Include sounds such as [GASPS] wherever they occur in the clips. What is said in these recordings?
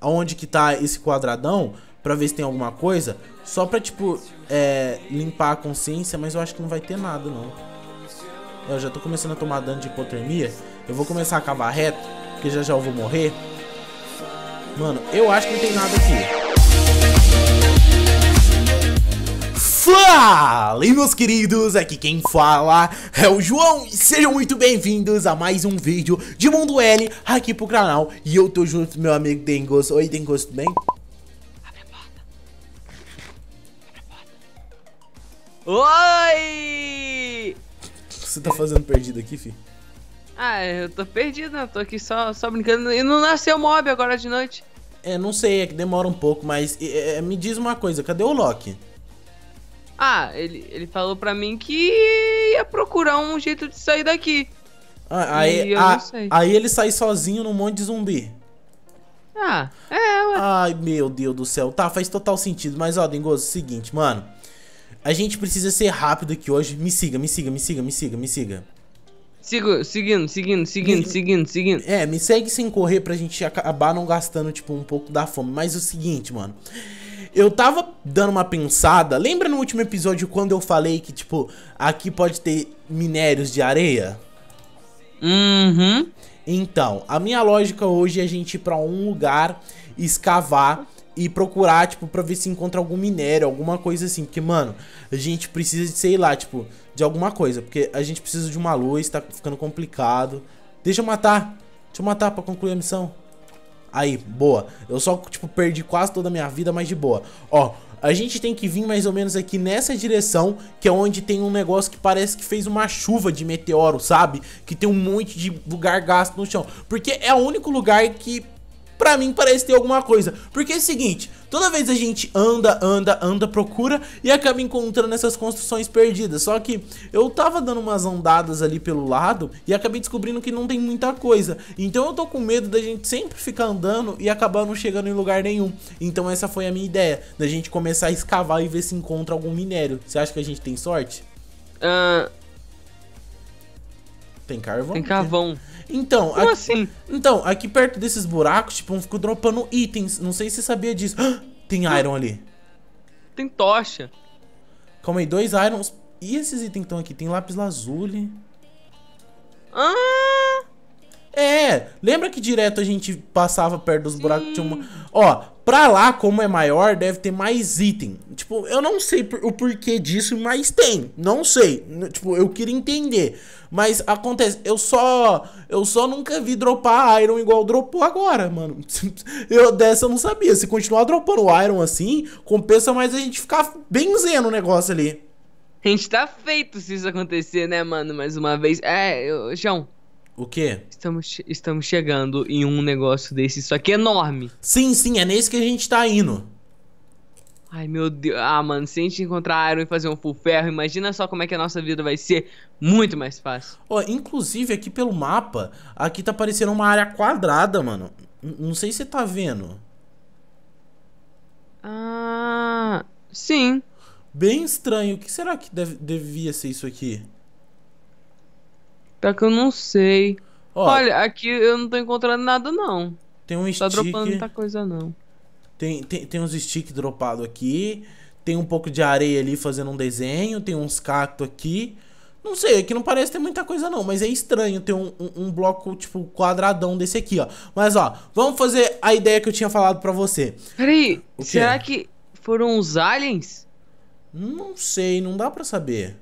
aonde que tá esse quadradão para ver se tem alguma coisa, só para tipo é, limpar a consciência, mas eu acho que não vai ter nada não. Eu já tô começando a tomar dano de hipotermia. Eu vou começar a cavar reto, porque já já eu vou morrer. Mano, eu acho que não tem nada aqui. Fala, meus queridos, aqui quem fala é o João e Sejam muito bem-vindos a mais um vídeo de Mundo L aqui pro canal E eu tô junto com meu amigo Dengos Oi Dengos, tudo bem? Abre a porta Abre a porta Oi! Você tá fazendo perdido aqui, fi? Ah, eu tô perdido, né? eu tô aqui só, só brincando E não nasceu mob agora de noite É, não sei, é que demora um pouco, mas é, me diz uma coisa, cadê o Loki? Ah, ele, ele falou pra mim que ia procurar um jeito de sair daqui. Ah, aí, a, aí ele sai sozinho num monte de zumbi. Ah, é, ué. Ai, meu Deus do céu. Tá, faz total sentido. Mas, ó, Dengoso, é seguinte, mano. A gente precisa ser rápido aqui hoje. Me siga, me siga, me siga, me siga, me siga. Sigo, seguindo, seguindo, seguindo, me, seguindo, seguindo. É, me segue sem correr pra gente acabar não gastando, tipo, um pouco da fome. Mas é o seguinte, mano eu tava dando uma pensada. Lembra no último episódio quando eu falei que, tipo, aqui pode ter minérios de areia? Uhum. Então, a minha lógica hoje é a gente ir pra um lugar, escavar e procurar, tipo, pra ver se encontra algum minério, alguma coisa assim. Porque, mano, a gente precisa de, sei lá, tipo, de alguma coisa. Porque a gente precisa de uma luz, tá ficando complicado. Deixa eu matar. Deixa eu matar pra concluir a missão. Aí, boa. Eu só, tipo, perdi quase toda a minha vida, mas de boa. Ó, a gente tem que vir mais ou menos aqui nessa direção, que é onde tem um negócio que parece que fez uma chuva de meteoro, sabe? Que tem um monte de lugar gasto no chão. Porque é o único lugar que pra mim parece ter alguma coisa. Porque é o seguinte, toda vez a gente anda, anda, anda, procura e acaba encontrando essas construções perdidas. Só que eu tava dando umas andadas ali pelo lado e acabei descobrindo que não tem muita coisa. Então eu tô com medo da gente sempre ficar andando e acabar não chegando em lugar nenhum. Então essa foi a minha ideia, da gente começar a escavar e ver se encontra algum minério. Você acha que a gente tem sorte? Uh, tem carvão? Tem carvão. Então, Como aqui, assim? Então, aqui perto desses buracos, tipo, um ficou dropando itens. Não sei se você sabia disso. [GASPS] Ah, tem iron ali. Tem tocha. Calma aí, dois irons. E esses itens que estão aqui? Tem lápis lazuli. Ah! É, lembra que direto a gente passava perto dos Sim. buracos de uma. Ó, pra lá, como é maior, deve ter mais item. Tipo, eu não sei por, o porquê disso, mas tem. Não sei. Tipo, eu queria entender. Mas acontece, eu só. Eu só nunca vi dropar Iron igual dropou agora, mano. [LAUGHS] Eu dessa eu não sabia. Se continuar dropando Iron assim, compensa mais a gente ficar benzendo o negócio ali. A gente tá feito se isso acontecer, né, mano? Mais uma vez. É, eu, João. O quê? Estamos, estamos chegando em um negócio desse. Isso aqui é enorme. Sim, sim, é nesse que a gente tá indo. Ai, meu Deus. Ah, mano, se a gente encontrar Iron e fazer um full ferro, imagina só como é que a nossa vida vai ser muito mais fácil. Ó, inclusive aqui pelo mapa, aqui tá parecendo uma área quadrada, mano. Não sei se você tá vendo. Ah, sim. Bem estranho. O que será que deve, devia ser isso aqui? Pior que eu não sei. Ó, Olha, aqui eu não tô encontrando nada, não. Tem um stick. Tá dropando muita coisa, não. Tem, tem, tem uns stick dropado aqui. Tem um pouco de areia ali fazendo um desenho. Tem uns cactos aqui. Não sei, aqui não parece ter muita coisa não, mas é estranho ter um, um, um, bloco, tipo, quadradão desse aqui, ó. Mas, ó, vamos fazer a ideia que eu tinha falado pra você. Peraí, será que foram os aliens? Não sei, não dá pra saber.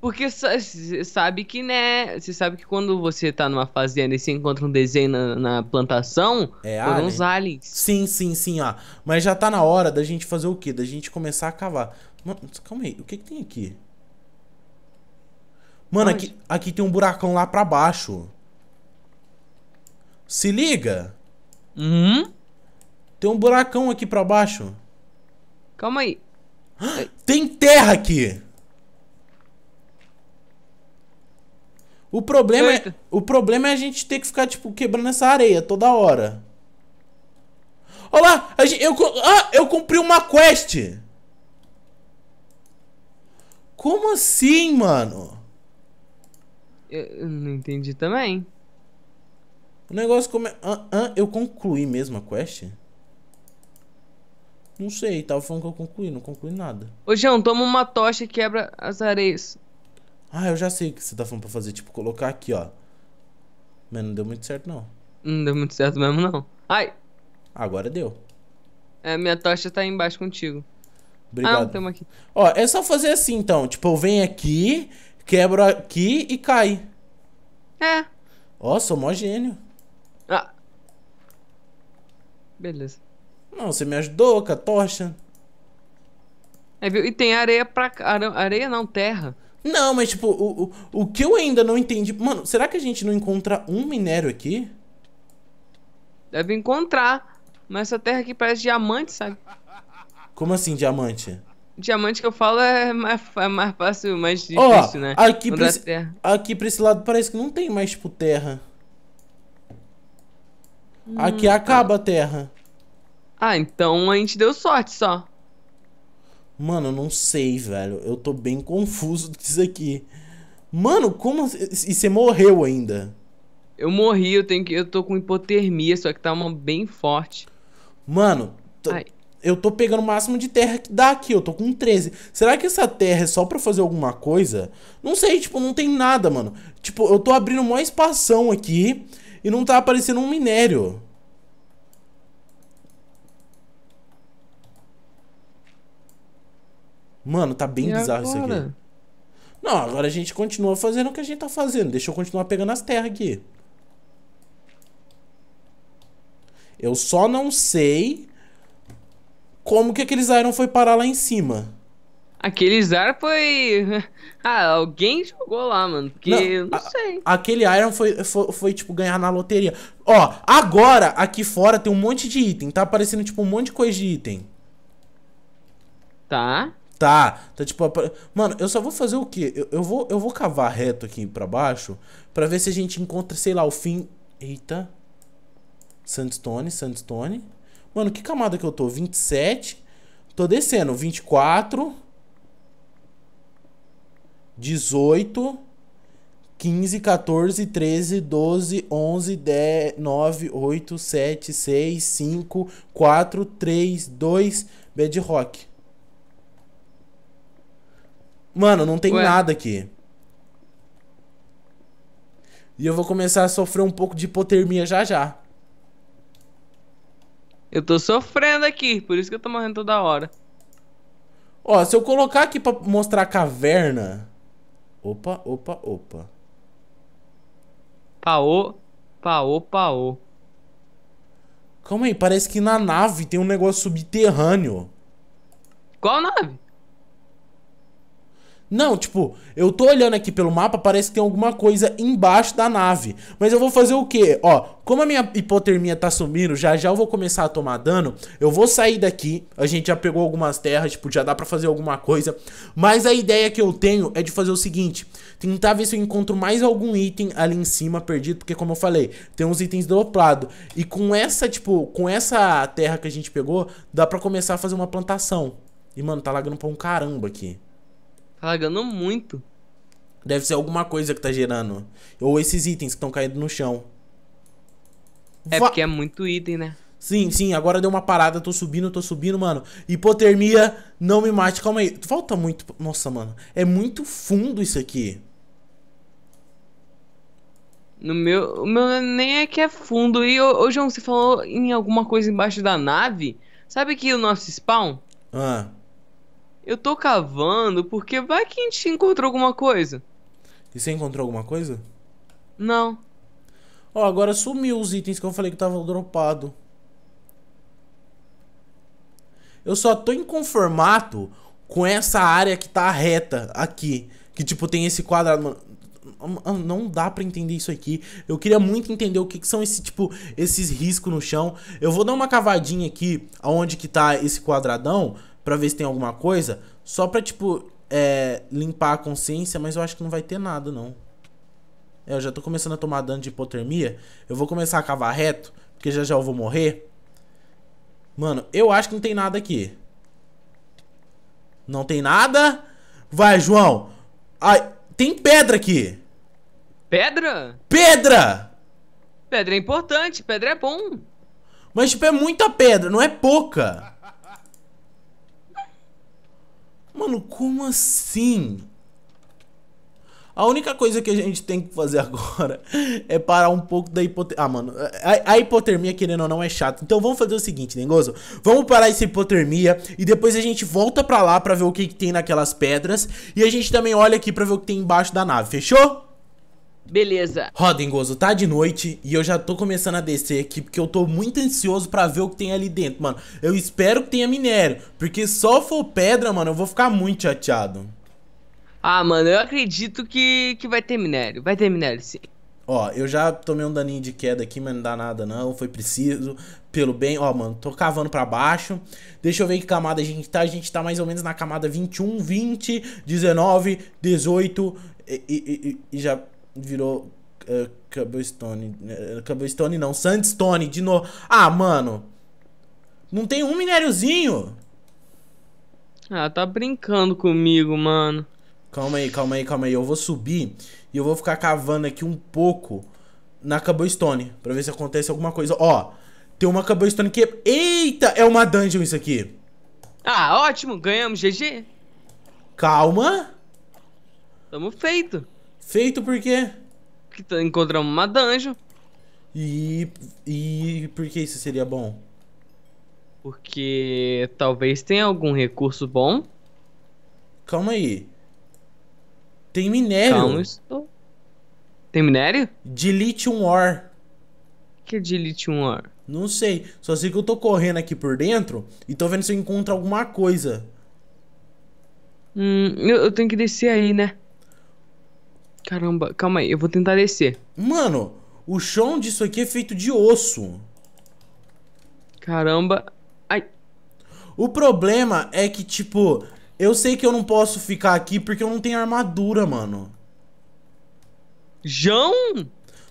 Porque você sabe que, né? Você sabe que quando você tá numa fazenda e você encontra um desenho na, na plantação, é foram alien. aliens. Sim, sim, sim, ó. Ah. Mas já tá na hora da gente fazer o quê? Da gente começar a cavar. Mano, calma aí, o que que tem aqui? Mano, aqui, aqui tem um buracão lá pra baixo. Se liga! Uhum. Tem um buracão aqui pra baixo. Calma aí. [GASPS] Tem terra aqui! O problema, é, o problema é a gente ter que ficar, tipo, quebrando essa areia toda hora. Olha lá, gente, eu, ah, eu cumpri uma quest. Como assim, mano? Eu, eu não entendi também. O negócio como é... Ah, ah, eu concluí mesmo a quest? Não sei, tava falando que eu concluí, não concluí nada. Ô, João, toma uma tocha e quebra as areias. Ah, eu já sei o que você tá falando pra fazer. Tipo, colocar aqui, ó. Mas não deu muito certo, não. Não deu muito certo mesmo, não. Ai! Agora deu. É, minha tocha tá aí embaixo contigo. Obrigado. Ah, aqui. Ó, é só fazer assim, então. Tipo, eu venho aqui, quebro aqui e cai. É. Ó, sou mó gênio. Ah. Beleza. Não, você me ajudou com a tocha. É, viu? E tem areia pra... Areia não, terra. Não, mas tipo, o, o, o que eu ainda não entendi. Mano, será que a gente não encontra um minério aqui? Deve encontrar. Mas essa terra aqui parece diamante, sabe? Como assim, diamante? Diamante que eu falo é mais, é mais fácil, mais difícil, oh, né? Aqui pra, esse, aqui pra esse lado parece que não tem mais, tipo, terra. Hum, aqui tá. acaba a terra. Ah, então a gente deu sorte só. Mano, eu não sei, velho. Eu tô bem confuso [LAUGHS] disso aqui. Mano, como. Assim? E você morreu ainda? Eu morri, eu tenho que. Eu tô com hipotermia, só que tá uma bem forte. Mano, eu tô pegando o máximo de terra que dá aqui, eu tô com 13. Será que essa terra é só pra fazer alguma coisa? Não sei, tipo, não tem nada, mano. Tipo, eu tô abrindo uma expansão aqui e não tá aparecendo um minério. Mano, tá bem e bizarro agora? isso aqui. Não, agora a gente continua fazendo o que a gente tá fazendo. Deixa eu continuar pegando as terras aqui. Eu só não sei como que aqueles Iron foi parar lá em cima. Aqueles Iron foi. [LAUGHS] Ah, alguém jogou lá, mano. Porque não, eu não a, sei. Aquele Iron foi, foi, foi, tipo, ganhar na loteria. Ó, agora aqui fora tem um monte de item. Tá aparecendo, tipo, um monte de coisa de item. Tá. Tá, tá tipo. Mano, eu só vou fazer o quê? Eu, eu, vou, eu vou cavar reto aqui pra baixo pra ver se a gente encontra, sei lá, o fim. Eita. Sandstone, sandstone. Mano, que camada que eu tô? 27. Tô descendo. 24. 18. 15, 14, 13, 12, 11, 10, 9, 8, 7, 6, 5, 4, 3, 2. Bedrock. Mano, não tem Ué. nada aqui. E eu vou começar a sofrer um pouco de hipotermia já já. Eu tô sofrendo aqui, por isso que eu tô morrendo toda hora. Ó, se eu colocar aqui pra mostrar a caverna... Opa, opa, opa. Paô, paô, paô. Calma aí, parece que na nave tem um negócio subterrâneo. Qual nave? Não, tipo, eu tô olhando aqui pelo mapa, parece que tem alguma coisa embaixo da nave. Mas eu vou fazer o quê? Ó, como a minha hipotermia tá sumindo, já já eu vou começar a tomar dano. Eu vou sair daqui, a gente já pegou algumas terras, tipo, já dá pra fazer alguma coisa. Mas a ideia que eu tenho é de fazer o seguinte, tentar ver se eu encontro mais algum item ali em cima perdido, porque como eu falei, tem uns itens doplados. E com essa, tipo, com essa terra que a gente pegou, dá pra começar a fazer uma plantação. E, mano, tá lagando pra um caramba aqui. Tá lagando muito. Deve ser alguma coisa que tá gerando. Ou esses itens que estão caindo no chão. É Va porque é muito item, né? Sim, sim, agora deu uma parada, tô subindo, tô subindo, mano. Hipotermia, não me mate, calma aí. Falta muito. Nossa, mano. É muito fundo isso aqui. No meu. O meu nem é que é fundo. E, ô, João, você falou em alguma coisa embaixo da nave? Sabe que o nosso spawn? Ah. Eu tô cavando porque vai que a gente encontrou alguma coisa. E você encontrou alguma coisa? Não. Ó, oh, agora sumiu os itens que eu falei que tava dropado. Eu só tô inconformado com essa área que tá reta aqui. Que, tipo, tem esse quadrado, mano. Hum, hum, não dá pra entender isso aqui. Eu queria muito entender o que, que são esse, tipo, esses riscos no chão. Eu vou dar uma cavadinha aqui aonde que tá esse quadradão para ver se tem alguma coisa, só pra, tipo, é, limpar a consciência, mas eu acho que não vai ter nada, não. É, eu já tô começando a tomar dano de hipotermia. Eu vou começar a cavar reto, porque já já eu vou morrer. Mano, eu acho que não tem nada aqui. Não tem nada? Vai, João. Ai, tem pedra aqui. Pedra? Pedra! Pedra é importante, pedra é bom. Mas, tipo, é muita pedra, não é pouca. Mano, como assim? A única coisa que a gente tem que fazer [LAUGHS] agora é parar um pouco da hipotermia. Ah, mano, a, a, hipotermia, querendo ou não, é chata. Então vamos fazer o seguinte, Nengoso. Vamos parar essa hipotermia e depois a gente volta pra lá pra ver o que, que tem naquelas pedras. E a gente também olha aqui pra ver o que tem embaixo da nave, fechou? Beleza. Rodengoso, tá de noite e eu já tô começando a descer aqui porque eu tô muito ansioso pra ver o que tem ali dentro, mano. Eu espero que tenha minério, porque só for pedra, mano, eu vou ficar muito chateado. Ah, mano, eu acredito que, que vai ter minério. Vai ter minério, sim. Ó, eu já tomei um daninho de queda aqui, mas não dá nada não, foi preciso, pelo bem. Ó, mano, tô cavando pra baixo. Deixa eu ver que camada a gente tá. A gente tá mais ou menos na camada 21, 20, 19, 18 e, e, e, e já virou uh, eh, Cobblestone. Uh, eh, Cobblestone não, Sandstone de novo. Ah, mano. Não tem um minériozinho. Ah, tá brincando comigo, mano. Calma aí, calma aí, calma aí. Eu vou subir e eu vou ficar cavando aqui um pouco na Cobblestone pra ver se acontece alguma coisa. Ó, tem uma Cobblestone que... Eita, é uma dungeon isso aqui. Ah, ótimo. Ganhamos, GG. Calma. Tamo feito. Feito por quê? Porque tá encontramos uma dungeon. E, e por que isso seria bom? Porque talvez tenha algum recurso bom. Calma aí. Tem minério. Calma, estou... Tem minério? De lithium ore. Que é de lithium ore? Não sei. Só sei que eu tô correndo aqui por dentro e tô vendo se eu encontro alguma coisa. Hum, eu, eu tenho que descer aí, né? Caramba, calma aí, eu vou tentar descer. Mano, o chão disso aqui é feito de osso. Caramba. Ai. O problema é que, tipo, eu sei que eu não posso ficar aqui porque eu não tenho armadura, mano. João?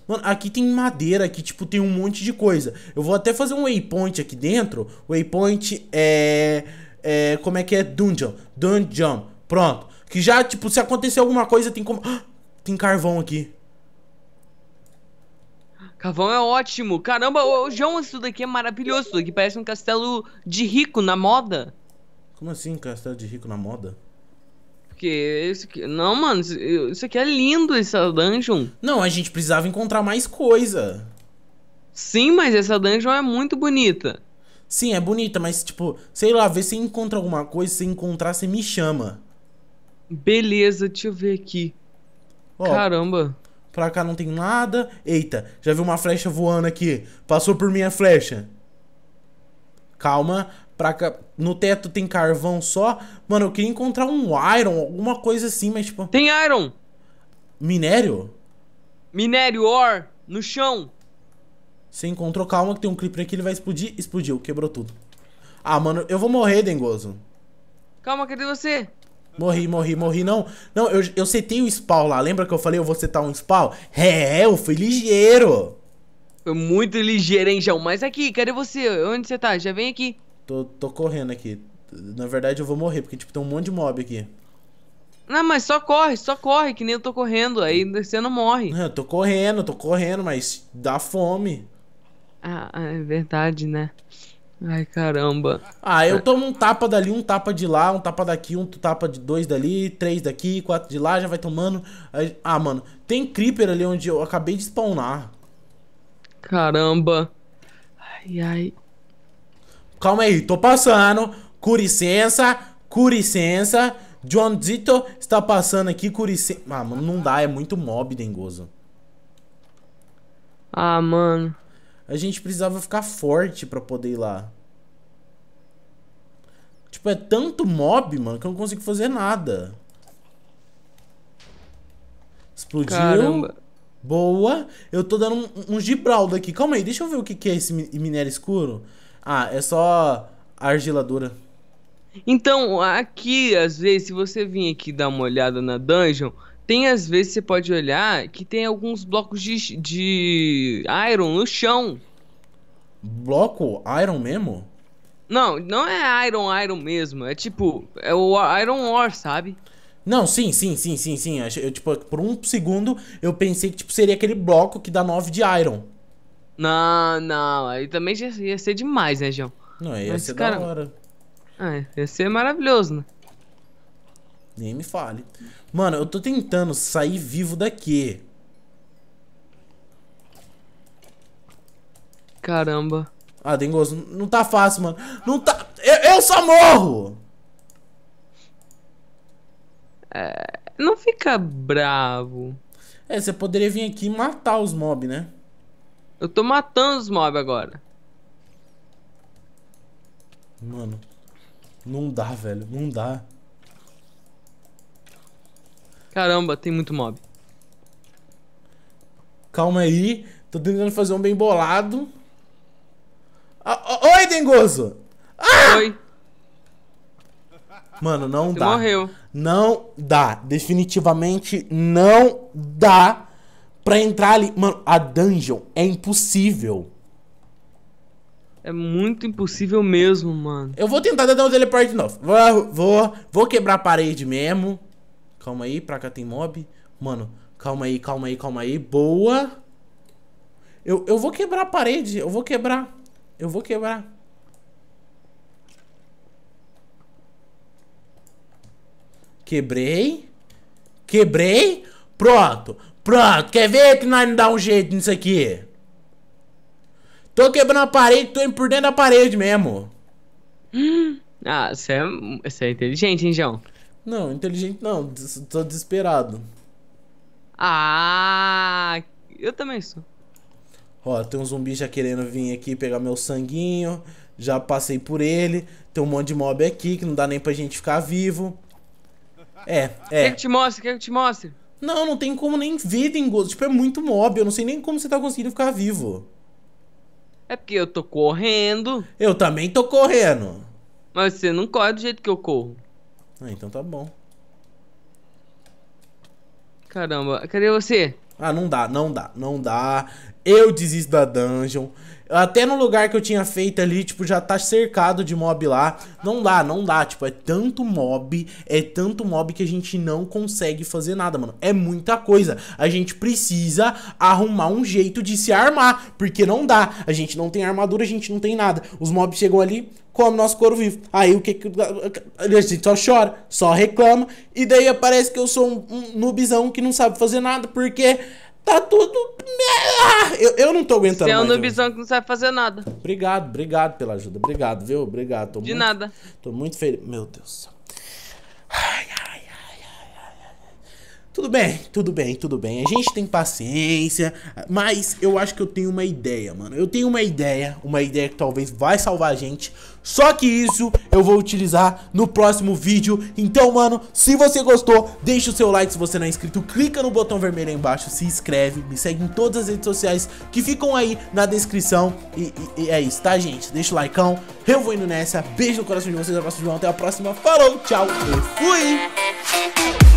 Mano, aqui tem madeira, aqui, tipo, tem um monte de coisa. Eu vou até fazer um waypoint aqui dentro. Waypoint é... é como é que é? Dungeon. Dungeon. Pronto. Que já, tipo, se acontecer alguma coisa, tem como... [GASPS] Ah! Tem carvão aqui. Carvão é ótimo. Caramba, o João, isso daqui é maravilhoso. Isso daqui parece um castelo de rico na moda. Como assim, castelo de rico na moda? Porque isso aqui... Não, mano, isso aqui é lindo, essa dungeon. Não, a gente precisava encontrar mais coisa. Sim, mas essa dungeon é muito bonita. Sim, é bonita, mas tipo, sei lá, vê se encontra alguma coisa, se encontrar, você me chama. Beleza, deixa eu ver aqui. Ó, Caramba. Pra cá não tem nada. Eita, já vi uma flecha voando aqui. Passou por minha flecha. Calma. Pra cá... No teto tem carvão só. Mano, eu queria encontrar um iron, alguma coisa assim, mas tipo... Tem iron! Minério? Minério, ore no chão. Você encontrou, calma que tem um creeper aqui, ele vai explodir. Explodiu, quebrou tudo. Ah, mano, eu vou morrer, Dengoso. Calma, cadê você? Morri, morri, morri, não. Não, eu, eu setei o spawn lá. Lembra que eu falei eu vou setar um spawn? É, eu fui ligeiro. Foi muito ligeiro, hein, João? Mas aqui, cadê você? Onde você tá? Já vem aqui. Tô, tô correndo aqui. Na verdade, eu vou morrer, porque, tipo, tem um monte de mob aqui. Não, mas só corre, só corre, que nem eu tô correndo. Aí você não morre. Eu tô correndo, tô correndo, mas dá fome. Ah, ah é verdade, né? Ai, caramba. Ah, eu é. tomo um tapa dali, um tapa de lá, um tapa daqui, um tapa de dois dali, três daqui, quatro de lá, já vai tomando. ah, mano, tem creeper ali onde eu acabei de spawnar. Caramba. Ai, ai. Calma aí, tô passando. Curicença, curicença. John Zito está passando aqui, curicença. Ah, mano, não dá, é muito mob, dengoso. Ah, mano. A gente precisava ficar forte pra poder ir lá. Tipo, é tanto mob, mano, que eu não consigo fazer nada. Explodiu. Caramba. Boa. Eu tô dando um, um Gibraldo aqui. Calma aí, deixa eu ver o que, que é esse minério escuro. Ah, é só argila dura. Então, aqui, às vezes, se você vir aqui dar uma olhada na dungeon, tem às vezes você pode olhar que tem alguns blocos de, de iron no chão. Bloco iron mesmo? Não, não é Iron Iron mesmo. É tipo, é o Iron Ore, sabe? Não, sim, sim, sim, sim, sim. Eu, tipo, por um segundo eu pensei que tipo, seria aquele bloco que dá 9 de Iron. Não, não. Aí também já ia ser demais, né, João? Não, ia Mas, ser cara... da hora. Ah, ia ser maravilhoso, né? Nem me fale. Mano, eu tô tentando sair vivo daqui. Caramba. Ah, Dengoso, não tá fácil, mano. Não tá... Eu, eu só morro! É, não fica bravo. É, você poderia vir aqui e matar os mobs, né? Eu tô matando os mobs agora. Mano, não dá, velho. Não dá. Caramba, tem muito mob. Calma aí. Tô tentando fazer um bem bolado. Ah, oi, Dengoso! Ah! Oi. Mano, não Você dá. morreu. Não dá. Definitivamente não dá pra entrar ali. Mano, a dungeon é impossível. É muito impossível mesmo, mano. Eu vou tentar dar um teleporte de novo. Vou, vou, vou quebrar a parede mesmo. Calma aí, pra cá tem mob. Mano, calma aí, calma aí, calma aí. Boa. Eu, eu vou quebrar a parede, eu vou quebrar. Eu vou quebrar. Quebrei. Quebrei. Pronto. Pronto. Quer ver que nós não dá um jeito nisso aqui? Tô quebrando a parede, tô indo por dentro da parede mesmo. [GASPS] Ah, você é, você é inteligente, hein, João? Não, inteligente não. Tô desesperado. Ah, eu também sou. Ó, tem um zumbi já querendo vir aqui pegar meu sanguinho. Já passei por ele. Tem um monte de mob aqui que não dá nem pra gente ficar vivo. É, é. Quer que te mostre? Quer que te mostre? Não, não tem como nem ver, tem Tipo, é muito mob. Eu não sei nem como você tá conseguindo ficar vivo. É porque eu tô correndo. Eu também tô correndo. Mas você não corre do jeito que eu corro. Ah, então tá bom. Caramba, cadê você? Ah, não dá, não dá, não dá. Eu desisto da dungeon. Até no lugar que eu tinha feito ali, tipo, já tá cercado de mob lá. Não dá, não dá. Tipo, é tanto mob, é tanto mob que a gente não consegue fazer nada, mano. É muita coisa. A gente precisa arrumar um jeito de se armar, porque não dá. A gente não tem armadura, a gente não tem nada. Os mobs chegam ali, comem nosso couro vivo. Aí o que que. A gente só chora, só reclama. E daí aparece que eu sou um, um noobzão que não sabe fazer nada, porque Tá tudo. Eu, eu não tô aguentando. Você é um noobzão que não sabe fazer nada. Obrigado, obrigado pela ajuda. Obrigado, viu? Obrigado. Tô De muito, nada. Tô muito feliz. Meu Deus do céu. Ai, ai. Tudo bem, tudo bem, tudo bem. A gente tem paciência, mas eu acho que eu tenho uma ideia, mano. Eu tenho uma ideia, uma ideia que talvez vai salvar a gente. Só que isso eu vou utilizar no próximo vídeo. Então, mano, se você gostou, deixa o seu like se você não é inscrito. Clica no botão vermelho aí embaixo, se inscreve. Me segue em todas as redes sociais que ficam aí na descrição. E, e, e é isso, tá, gente? Deixa o likeão. Eu vou indo nessa. Beijo no coração de vocês. Abraço de Até a próxima. Falou, tchau e fui!